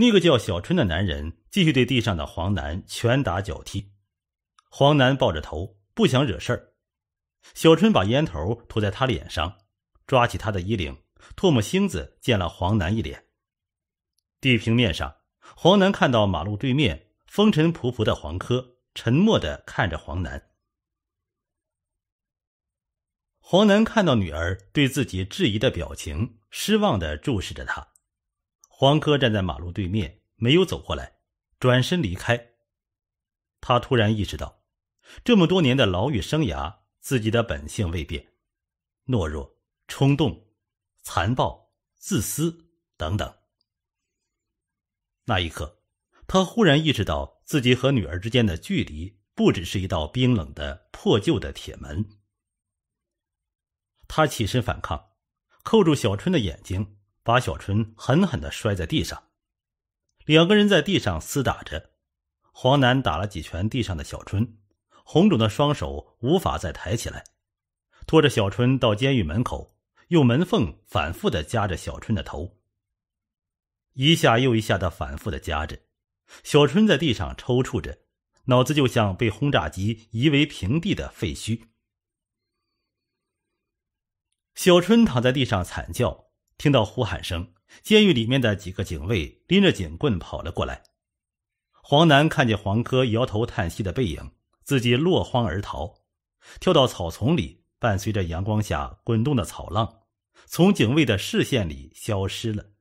那个叫小春的男人继续对地上的黄楠拳打脚踢，黄楠抱着头，不想惹事儿。小春把烟头吐在他脸上，抓起他的衣领，唾沫星子溅了黄楠一脸。地平面上，黄楠看到马路对面风尘仆仆的黄科，沉默的看着黄楠。黄楠看到女儿对自己质疑的表情，失望的注视着他。黄科站在马路对面，没有走过来，转身离开。他突然意识到，这么多年的牢狱生涯，自己的本性未变：懦弱、冲动、残暴、自私等等。那一刻，他忽然意识到，自己和女儿之间的距离，不只是一道冰冷的破旧的铁门。他起身反抗，扣住小春的眼睛。把小春狠狠的摔在地上，两个人在地上厮打着。黄楠打了几拳地上的小春，红肿的双手无法再抬起来，拖着小春到监狱门口，用门缝反复的夹着小春的头。一下又一下的反复的夹着，小春在地上抽搐着，脑子就像被轰炸机夷为平地的废墟。小春躺在地上惨叫。听到呼喊声，监狱里面的几个警卫拎着警棍跑了过来。黄楠看见黄科摇头叹息的背影，自己落荒而逃，跳到草丛里，伴随着阳光下滚动的草浪，从警卫的视线里消失了。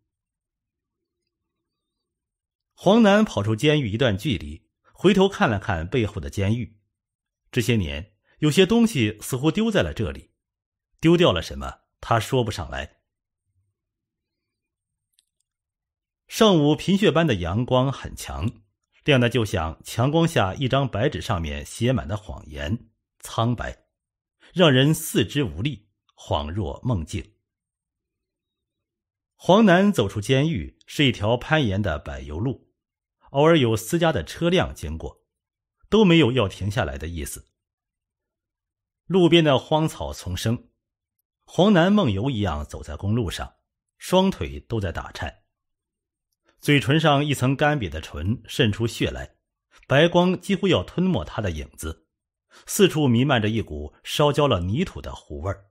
黄楠跑出监狱一段距离，回头看了看背后的监狱，这些年有些东西似乎丢在了这里，丢掉了什么，他说不上来。上午贫血般的阳光很强，亮得就像强光下一张白纸上面写满的谎言，苍白，让人四肢无力，恍若梦境。黄南走出监狱，是一条攀岩的柏油路，偶尔有私家的车辆经过，都没有要停下来的意思。路边的荒草丛生，黄南梦游一样走在公路上，双腿都在打颤。嘴唇上一层干瘪的唇渗出血来，白光几乎要吞没他的影子，四处弥漫着一股烧焦了泥土的糊味儿。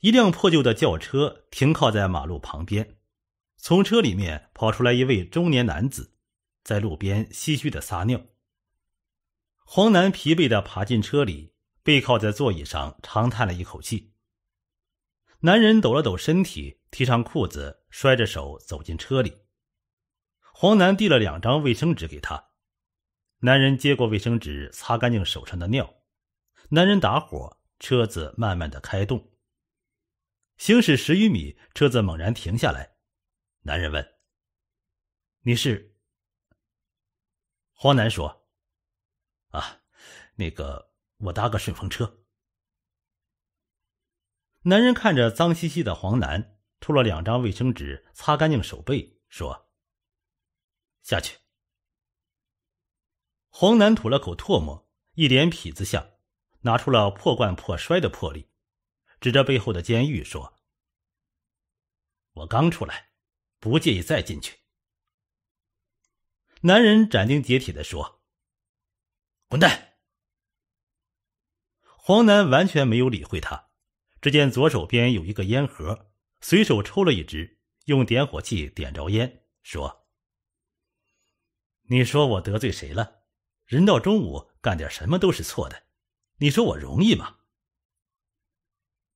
一辆破旧的轿车停靠在马路旁边，从车里面跑出来一位中年男子，在路边唏嘘的撒尿。黄楠疲惫的爬进车里，背靠在座椅上，长叹了一口气。男人抖了抖身体。提上裤子，摔着手走进车里。黄楠递了两张卫生纸给他，男人接过卫生纸，擦干净手上的尿。男人打火，车子慢慢的开动。行驶十余米，车子猛然停下来。男人问：“你是？”黄楠说：“啊，那个，我搭个顺风车。”男人看着脏兮兮的黄楠，吐了两张卫生纸，擦干净手背，说：“下去。”黄楠吐了口唾沫，一脸痞子相，拿出了破罐破摔的魄力，指着背后的监狱说：“我刚出来，不介意再进去。”男人斩钉截铁地说：“滚蛋！”黄楠完全没有理会他，只见左手边有一个烟盒。随手抽了一支，用点火器点着烟，说：“你说我得罪谁了？人到中午干点什么都是错的，你说我容易吗？”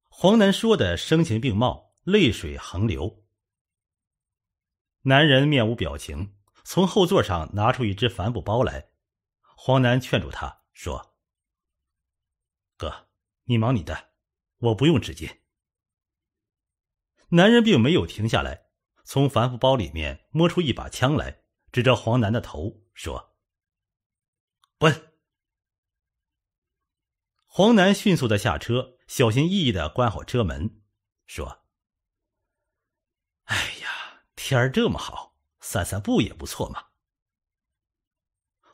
黄楠说的声情并茂，泪水横流。男人面无表情，从后座上拿出一只帆布包来。黄楠劝住他说：“哥，你忙你的，我不用纸巾。”男人并没有停下来，从帆布包里面摸出一把枪来，指着黄楠的头说：“滚！”黄楠迅速的下车，小心翼翼的关好车门，说：“哎呀，天儿这么好，散散步也不错嘛。”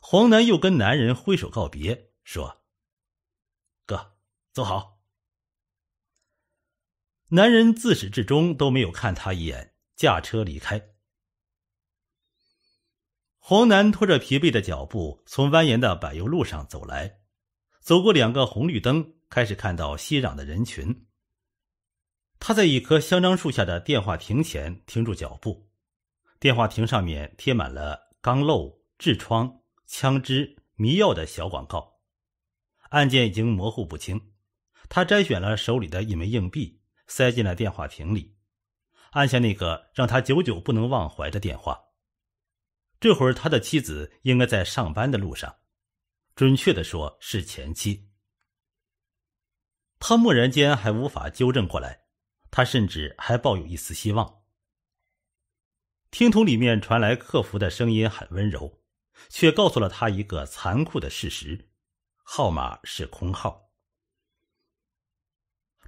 黄楠又跟男人挥手告别，说：“哥，走好。”男人自始至终都没有看他一眼，驾车离开。黄楠拖着疲惫的脚步从蜿蜒的柏油路上走来，走过两个红绿灯，开始看到熙攘的人群。他在一棵香樟树下的电话亭前停住脚步，电话亭上面贴满了肛瘘、痔疮、枪支、迷药的小广告，案件已经模糊不清。他摘选了手里的一枚硬币。塞进了电话亭里，按下那个让他久久不能忘怀的电话。这会儿他的妻子应该在上班的路上，准确的说是前妻。他蓦然间还无法纠正过来，他甚至还抱有一丝希望。听筒里面传来客服的声音，很温柔，却告诉了他一个残酷的事实：号码是空号。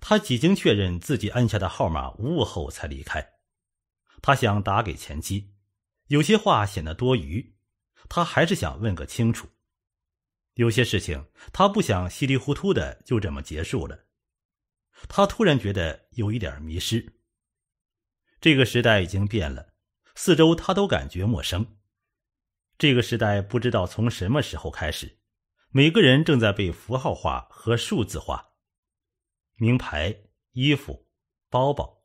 他几经确认自己按下的号码无误后才离开。他想打给前妻，有些话显得多余。他还是想问个清楚。有些事情他不想稀里糊涂的就这么结束了。他突然觉得有一点迷失。这个时代已经变了，四周他都感觉陌生。这个时代不知道从什么时候开始，每个人正在被符号化和数字化。名牌衣服、包包、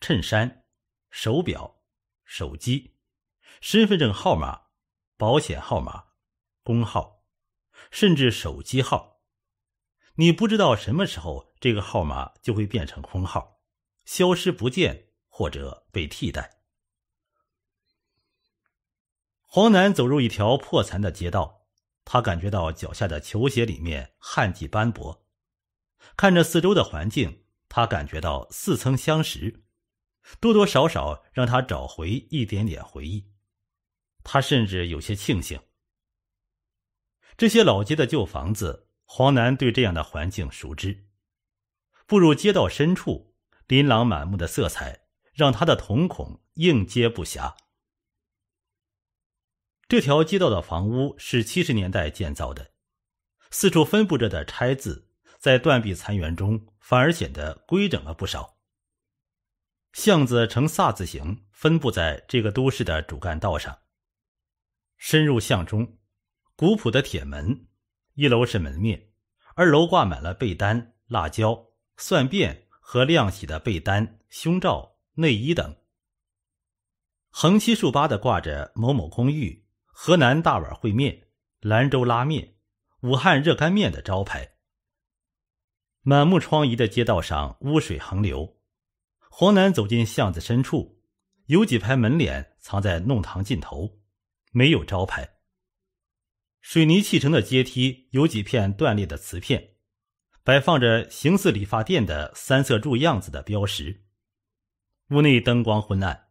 衬衫、手表、手机、身份证号码、保险号码、工号，甚至手机号，你不知道什么时候这个号码就会变成空号，消失不见或者被替代。黄楠走入一条破残的街道，他感觉到脚下的球鞋里面汗迹斑驳。看着四周的环境，他感觉到似曾相识，多多少少让他找回一点点回忆。他甚至有些庆幸，这些老街的旧房子，黄楠对这样的环境熟知。步入街道深处，琳琅满目的色彩让他的瞳孔应接不暇。这条街道的房屋是七十年代建造的，四处分布着的拆字。在断壁残垣中，反而显得规整了不少。巷子呈“萨”字形分布在这个都市的主干道上。深入巷中，古朴的铁门，一楼是门面，二楼挂满了被单、辣椒、蒜辫和晾洗的被单、胸罩、内衣等。横七竖八的挂着某某公寓、河南大碗烩面、兰州拉面、武汉热干面的招牌。满目疮痍的街道上污水横流，黄楠走进巷子深处，有几排门脸藏在弄堂尽头，没有招牌。水泥砌成的阶梯有几片断裂的瓷片，摆放着形似理发店的三色柱样子的标识。屋内灯光昏暗，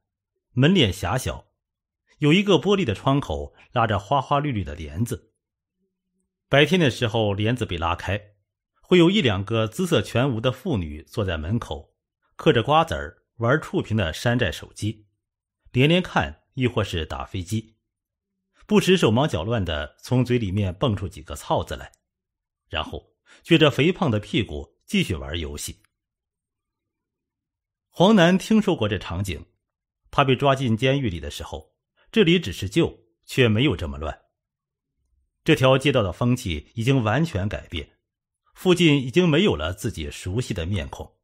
门脸狭小，有一个玻璃的窗口拉着花花绿绿的帘子。白天的时候，帘子被拉开。会有一两个姿色全无的妇女坐在门口，嗑着瓜子儿，玩触屏的山寨手机，连连看，亦或是打飞机，不时手忙脚乱的从嘴里面蹦出几个操字来，然后撅着肥胖的屁股继续玩游戏。黄楠听说过这场景，他被抓进监狱里的时候，这里只是旧，却没有这么乱。这条街道的风气已经完全改变。附近已经没有了自己熟悉的面孔，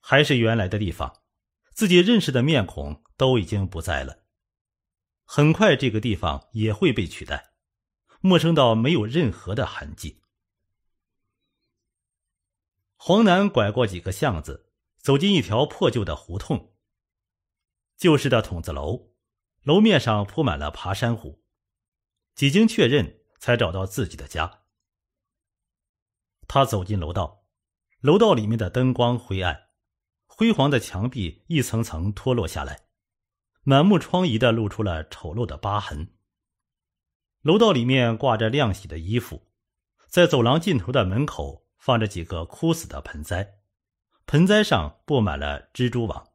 还是原来的地方，自己认识的面孔都已经不在了。很快，这个地方也会被取代，陌生到没有任何的痕迹。黄南拐过几个巷子，走进一条破旧的胡同，旧式的筒子楼，楼面上铺满了爬山虎。几经确认，才找到自己的家。他走进楼道，楼道里面的灯光灰暗，辉煌的墙壁一层层脱落下来，满目疮痍的露出了丑陋的疤痕。楼道里面挂着晾洗的衣服，在走廊尽头的门口放着几个枯死的盆栽，盆栽上布满了蜘蛛网。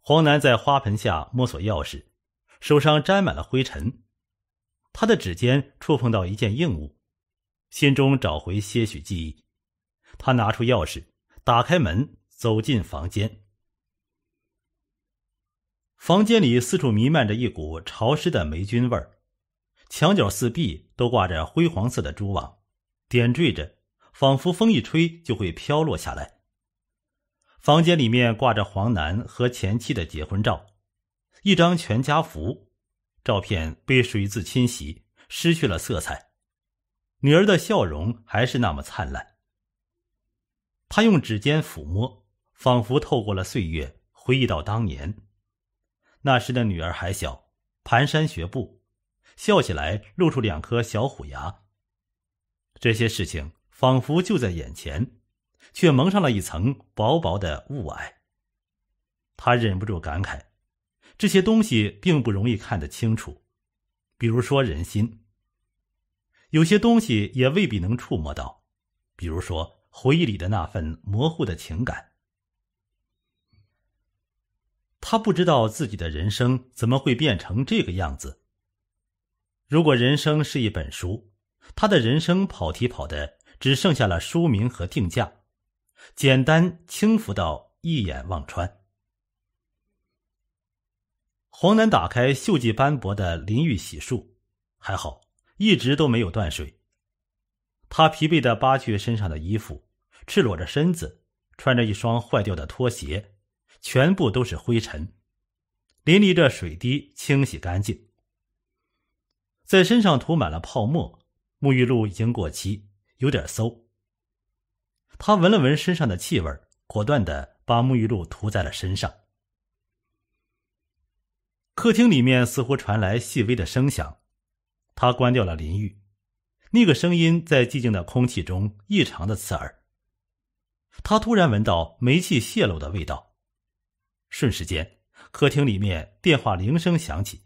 黄楠在花盆下摸索钥匙，手上沾满了灰尘，他的指尖触碰到一件硬物。心中找回些许记忆，他拿出钥匙，打开门，走进房间。房间里四处弥漫着一股潮湿的霉菌味儿，墙角四壁都挂着灰黄色的蛛网，点缀着，仿佛风一吹就会飘落下来。房间里面挂着黄楠和前妻的结婚照，一张全家福，照片被水渍侵袭，失去了色彩。女儿的笑容还是那么灿烂。他用指尖抚摸，仿佛透过了岁月，回忆到当年。那时的女儿还小，蹒跚学步，笑起来露出两颗小虎牙。这些事情仿佛就在眼前，却蒙上了一层薄薄的雾霭。他忍不住感慨：这些东西并不容易看得清楚，比如说人心。有些东西也未必能触摸到，比如说回忆里的那份模糊的情感。他不知道自己的人生怎么会变成这个样子。如果人生是一本书，他的人生跑题跑的只剩下了书名和定价，简单轻浮到一眼望穿。黄楠打开锈迹斑驳的淋浴，洗漱还好。一直都没有断水。他疲惫的扒去身上的衣服，赤裸着身子，穿着一双坏掉的拖鞋，全部都是灰尘，淋漓着水滴清洗干净，在身上涂满了泡沫。沐浴露已经过期，有点馊。他闻了闻身上的气味果断的把沐浴露涂在了身上。客厅里面似乎传来细微的声响。他关掉了淋浴，那个声音在寂静的空气中异常的刺耳。他突然闻到煤气泄漏的味道，瞬时间，客厅里面电话铃声响起。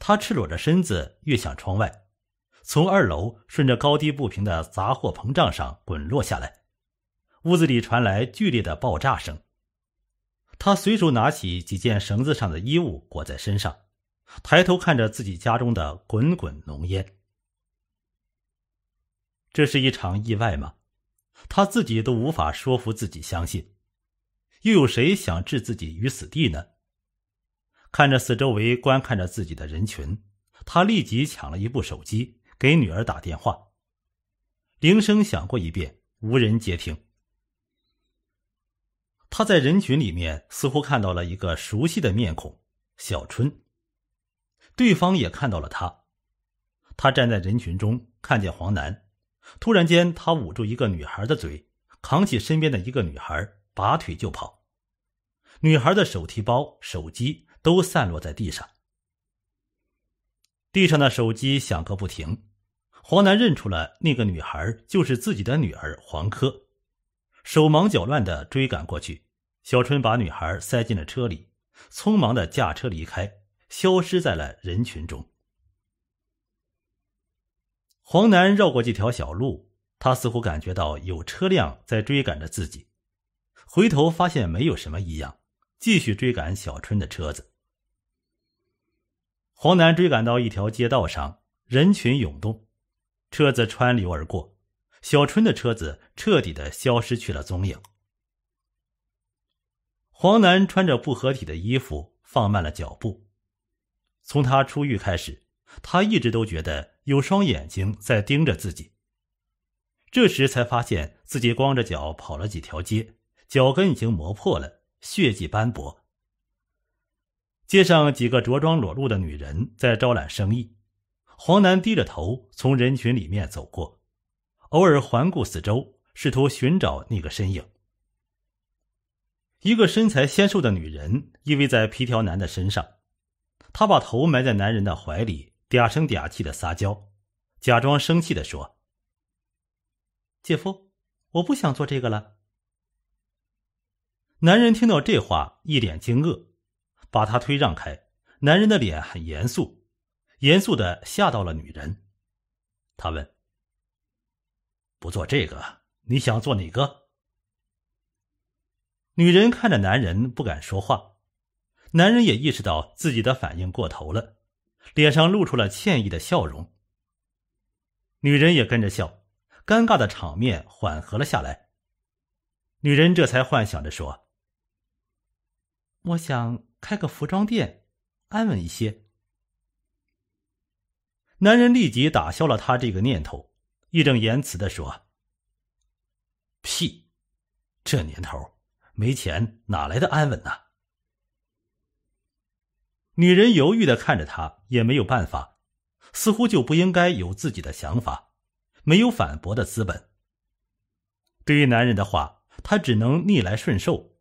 他赤裸着身子跃向窗外，从二楼顺着高低不平的杂货膨胀上滚落下来。屋子里传来剧烈的爆炸声，他随手拿起几件绳子上的衣物裹在身上。抬头看着自己家中的滚滚浓烟，这是一场意外吗？他自己都无法说服自己相信。又有谁想置自己于死地呢？看着四周围观看着自己的人群，他立即抢了一部手机给女儿打电话。铃声响过一遍，无人接听。他在人群里面似乎看到了一个熟悉的面孔——小春。对方也看到了他，他站在人群中看见黄楠，突然间他捂住一个女孩的嘴，扛起身边的一个女孩，拔腿就跑。女孩的手提包、手机都散落在地上，地上的手机响个不停。黄楠认出了那个女孩就是自己的女儿黄珂，手忙脚乱的追赶过去。小春把女孩塞进了车里，匆忙的驾车离开。消失在了人群中。黄楠绕过这条小路，他似乎感觉到有车辆在追赶着自己，回头发现没有什么异样，继续追赶小春的车子。黄楠追赶到一条街道上，人群涌动，车子川流而过，小春的车子彻底的消失去了踪影。黄楠穿着不合体的衣服，放慢了脚步。从他出狱开始，他一直都觉得有双眼睛在盯着自己。这时才发现自己光着脚跑了几条街，脚跟已经磨破了，血迹斑驳。街上几个着装裸露的女人在招揽生意，黄楠低着头从人群里面走过，偶尔环顾四周，试图寻找那个身影。一个身材纤瘦的女人依偎在皮条男的身上。她把头埋在男人的怀里，嗲声嗲气的撒娇，假装生气的说：“姐夫，我不想做这个了。”男人听到这话，一脸惊愕，把他推让开。男人的脸很严肃，严肃的吓到了女人。他问：“不做这个，你想做哪个？”女人看着男人，不敢说话。男人也意识到自己的反应过头了，脸上露出了歉意的笑容。女人也跟着笑，尴尬的场面缓和了下来。女人这才幻想着说：“我想开个服装店，安稳一些。”男人立即打消了他这个念头，义正言辞的说：“屁，这年头，没钱哪来的安稳呢？”女人犹豫的看着他，也没有办法，似乎就不应该有自己的想法，没有反驳的资本。对于男人的话，她只能逆来顺受，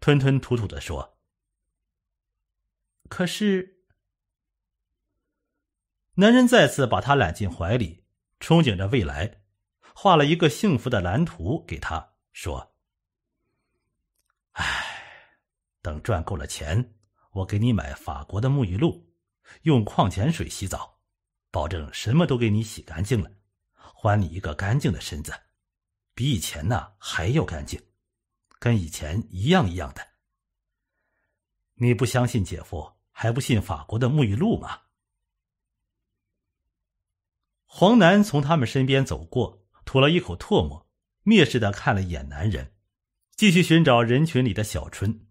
吞吞吐吐的说：“可是。”男人再次把她揽进怀里，憧憬着未来，画了一个幸福的蓝图，给她，说：“哎，等赚够了钱。”我给你买法国的沐浴露，用矿泉水洗澡，保证什么都给你洗干净了，还你一个干净的身子，比以前呢还要干净，跟以前一样一样的。你不相信姐夫，还不信法国的沐浴露吗？黄楠从他们身边走过，吐了一口唾沫，蔑视的看了一眼男人，继续寻找人群里的小春。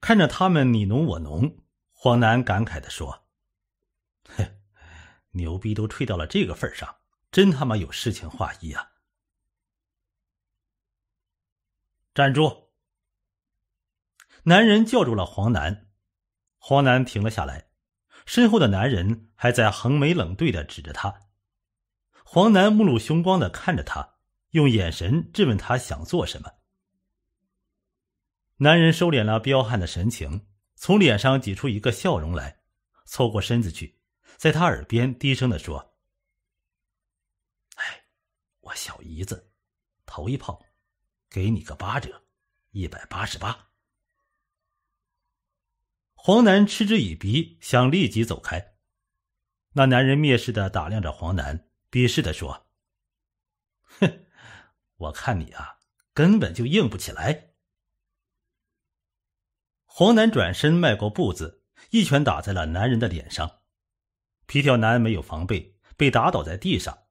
看着他们你侬我侬，黄楠感慨的说：“哼，牛逼都吹到了这个份上，真他妈有诗情画意啊！”站住！男人叫住了黄楠，黄楠停了下来，身后的男人还在横眉冷对的指着他。黄楠目露凶光的看着他，用眼神质问他想做什么。男人收敛了彪悍的神情，从脸上挤出一个笑容来，凑过身子去，在他耳边低声的说：“哎，我小姨子，头一炮，给你个八折，一百八十八。”黄楠嗤之以鼻，想立即走开。那男人蔑视的打量着黄楠，鄙视的说：“哼，我看你啊，根本就硬不起来。”黄楠转身迈过步子，一拳打在了男人的脸上。皮条男没有防备，被打倒在地上。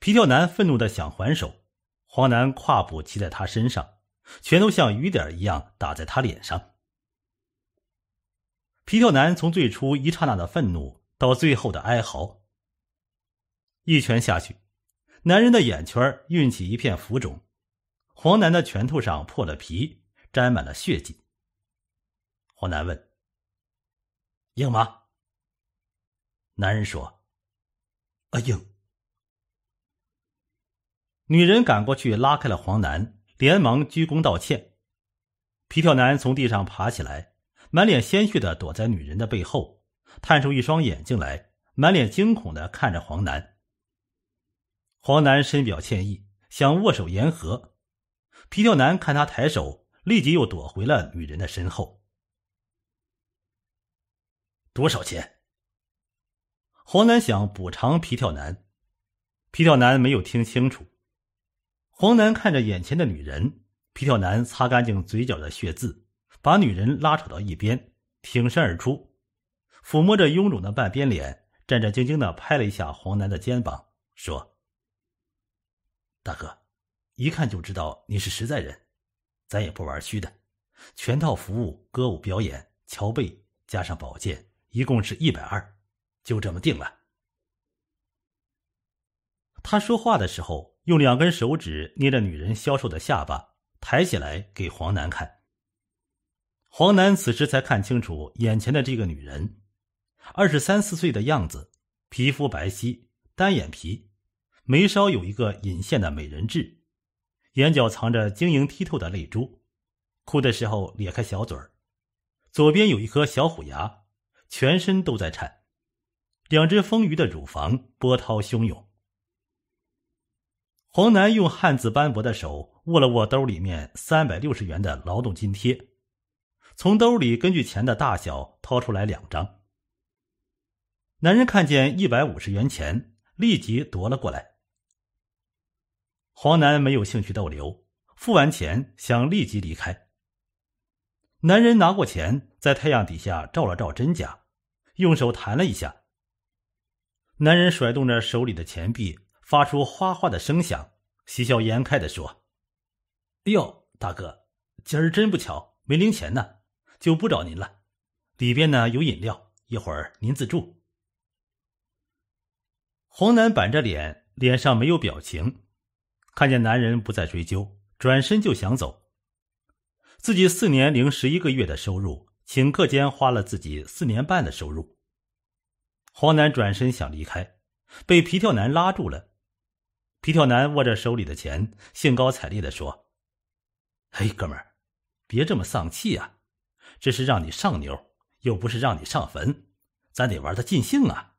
皮条男愤怒的想还手，黄楠跨步骑在他身上，拳头像雨点一样打在他脸上。皮条男从最初一刹那的愤怒，到最后的哀嚎。一拳下去，男人的眼圈运起一片浮肿。黄楠的拳头上破了皮，沾满了血迹。黄楠问：“硬吗？”男人说：“啊，硬。”女人赶过去拉开了黄楠，连忙鞠躬道歉。皮条男从地上爬起来，满脸鲜血的躲在女人的背后，探出一双眼睛来，满脸惊恐的看着黄楠。黄楠深表歉意，想握手言和。皮条男看他抬手，立即又躲回了女人的身后。多少钱？黄楠想补偿皮跳男，皮跳男没有听清楚。黄楠看着眼前的女人，皮跳男擦干净嘴角的血渍，把女人拉扯到一边，挺身而出，抚摸着臃肿的半边脸，战战兢兢的拍了一下黄楠的肩膀，说：“大哥，一看就知道你是实在人，咱也不玩虚的，全套服务、歌舞表演、乔背加上保健。”一共是一百二，就这么定了。他说话的时候，用两根手指捏着女人消瘦的下巴，抬起来给黄楠看。黄楠此时才看清楚眼前的这个女人，二十三四岁的样子，皮肤白皙，单眼皮，眉梢有一个隐现的美人痣，眼角藏着晶莹剔透的泪珠，哭的时候咧开小嘴儿，左边有一颗小虎牙。全身都在颤，两只丰腴的乳房波涛汹涌。黄楠用汗渍斑驳的手握了握兜里面三百六十元的劳动津贴，从兜里根据钱的大小掏出来两张。男人看见一百五十元钱，立即夺了过来。黄楠没有兴趣逗留，付完钱想立即离开。男人拿过钱，在太阳底下照了照真假。用手弹了一下。男人甩动着手里的钱币，发出哗哗的声响，喜笑颜开地说：“哎呦，大哥，今儿真不巧，没零钱呢，就不找您了。里边呢有饮料，一会儿您自助。”黄楠板着脸，脸上没有表情，看见男人不再追究，转身就想走，自己四年零十一个月的收入。顷刻间花了自己四年半的收入。黄楠转身想离开，被皮跳男拉住了。皮跳男握着手里的钱，兴高采烈的说：“哎，哥们儿，别这么丧气啊！这是让你上牛，又不是让你上坟，咱得玩的尽兴啊！”